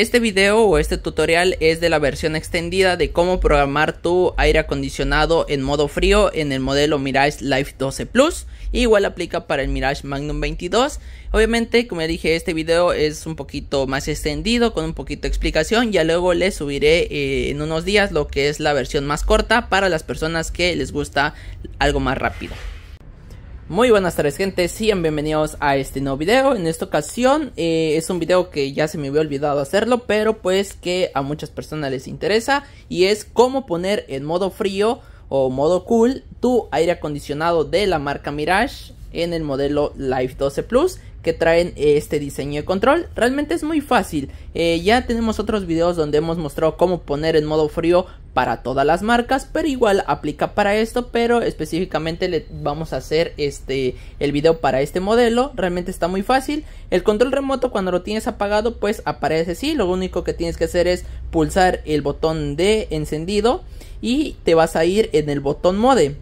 Este video o este tutorial es de la versión extendida de cómo programar tu aire acondicionado en modo frío en el modelo Mirage Life 12 Plus. Igual aplica para el Mirage Magnum 22. Obviamente, como ya dije, este video es un poquito más extendido con un poquito de explicación. Ya luego les subiré eh, en unos días lo que es la versión más corta para las personas que les gusta algo más rápido. Muy buenas tardes gente, sean bienvenidos a este nuevo video En esta ocasión eh, es un video que ya se me había olvidado hacerlo Pero pues que a muchas personas les interesa Y es cómo poner en modo frío o modo cool Tu aire acondicionado de la marca Mirage en el modelo Life 12 Plus que traen este diseño de control. Realmente es muy fácil. Eh, ya tenemos otros videos donde hemos mostrado cómo poner en modo frío para todas las marcas, pero igual aplica para esto, pero específicamente le vamos a hacer este el video para este modelo, realmente está muy fácil. El control remoto cuando lo tienes apagado, pues aparece así, lo único que tienes que hacer es pulsar el botón de encendido y te vas a ir en el botón mode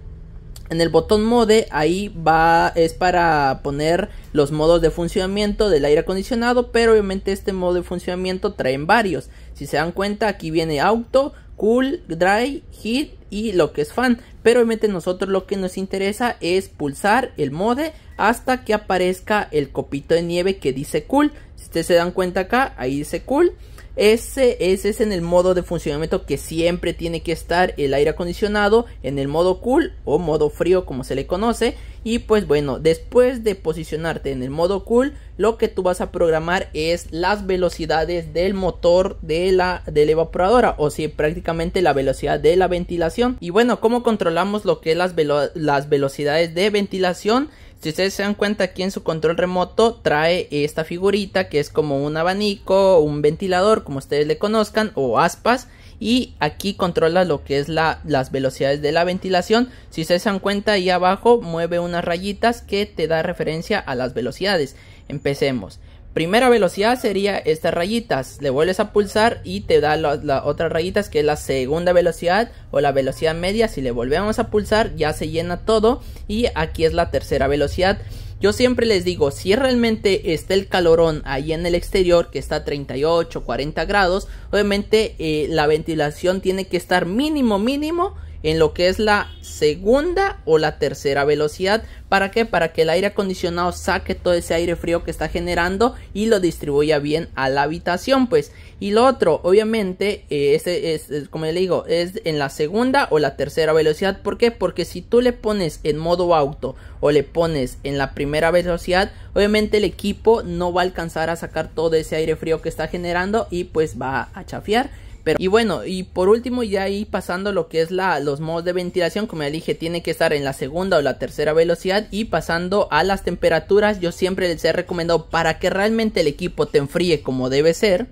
en el botón mode ahí va es para poner los modos de funcionamiento del aire acondicionado, pero obviamente este modo de funcionamiento traen varios. Si se dan cuenta, aquí viene auto, cool, dry, heat y lo que es fan. Pero obviamente nosotros lo que nos interesa es pulsar el mode hasta que aparezca el copito de nieve que dice cool. Si ustedes se dan cuenta acá, ahí dice cool. Ese, es en el modo de funcionamiento que siempre tiene que estar el aire acondicionado, en el modo cool o modo frío como se le conoce. Y pues bueno, después de posicionarte en el modo cool, lo que tú vas a programar es las velocidades del motor de la, de la evaporadora, o si prácticamente la velocidad de la ventilación. Y bueno, ¿cómo controlamos lo que es las velocidades de ventilación? Si ustedes se dan cuenta aquí en su control remoto trae esta figurita que es como un abanico, un ventilador como ustedes le conozcan o aspas y aquí controla lo que es las velocidades de la ventilación. Si ustedes se dan cuenta ahí abajo mueve unas rayitas que te da referencia a las velocidades. Empecemos. Primera velocidad sería estas rayitas. Le vuelves a pulsar y te da las la otras rayitas que es la segunda velocidad o la velocidad media. Si le volvemos a pulsar ya se llena todo y aquí es la tercera velocidad. Yo siempre les digo, si realmente está el calorón ahí en el exterior, que está a 38, 40 grados, obviamente eh, la ventilación tiene que estar mínimo, mínimo en lo que es la segunda o la tercera velocidad. ¿Para qué? Para que el aire acondicionado saque todo ese aire frío que está generando y lo distribuya bien a la habitación, pues. Y lo otro, obviamente, eh, ese es, como le digo, es en la segunda o la tercera velocidad. ¿Por qué? Porque si tú le pones en modo auto o le pones en la primera velocidad, obviamente el equipo no va a alcanzar a sacar todo ese aire frío que está generando y pues va a chafiar y bueno, y por último, ya ahí pasando lo que es la, los modos de ventilación, como ya dije, tiene que estar en la segunda o la tercera velocidad. Y pasando a las temperaturas, yo siempre les he recomendado para que realmente el equipo te enfríe como debe ser.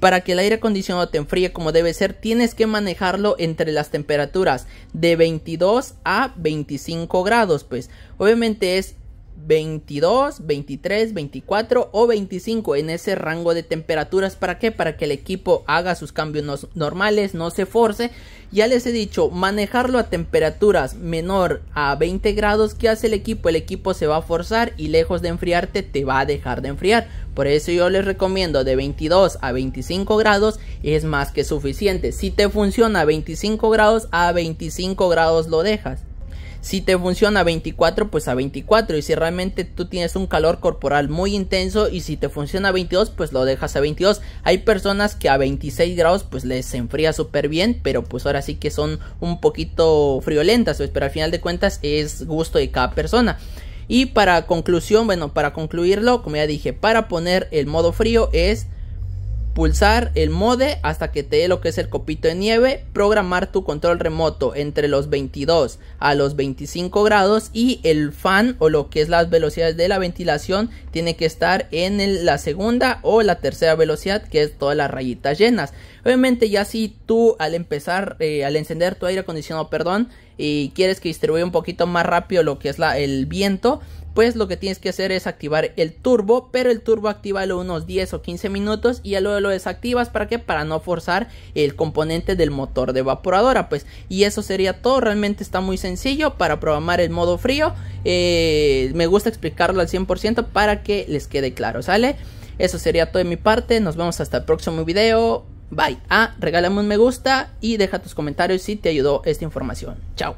Para que el aire acondicionado te enfríe como debe ser, tienes que manejarlo entre las temperaturas de 22 a 25 grados. Pues obviamente es 22, 23, 24 o 25 en ese rango de temperaturas. ¿Para qué? Para que el equipo haga sus cambios normales, no se force. Ya les he dicho, manejarlo a temperaturas menor a 20 grados, ¿qué hace el equipo? El equipo se va a forzar y lejos de enfriarte te va a dejar de enfriar. Por eso yo les recomiendo de 22 a 25 grados es más que suficiente. Si te funciona a 25 grados, a 25 grados lo dejas. Si te funciona 24, pues a 24. Y si realmente tú tienes un calor corporal muy intenso y si te funciona a 22, pues lo dejas a 22. Hay personas que a 26 grados pues les enfría súper bien, pero pues ahora sí que son un poquito friolentas, pues, pero al final de cuentas es gusto de cada persona. Y para conclusión, bueno, para concluirlo, como ya dije, para poner el modo frío es pulsar el mode hasta que te dé lo que es el copito de nieve, programar tu control remoto entre los 22 a los 25 grados y el fan o lo que es las velocidades de la ventilación tiene que estar en la segunda o la tercera velocidad que es todas las rayitas llenas. Obviamente ya si tú al empezar, eh, al encender tu aire acondicionado, perdón, y quieres que distribuya un poquito más rápido lo que es la, el viento, pues lo que tienes que hacer es activar el turbo, pero el turbo lo unos 10 o 15 minutos y luego lo desactivas para que para no forzar el componente del motor de evaporadora, pues y eso sería todo, realmente está muy sencillo para programar el modo frío, eh, me gusta explicarlo al 100% para que les quede claro, ¿sale? Eso sería todo de mi parte, nos vemos hasta el próximo video, bye, ah, regálame un me gusta y deja tus comentarios si te ayudó esta información, chao.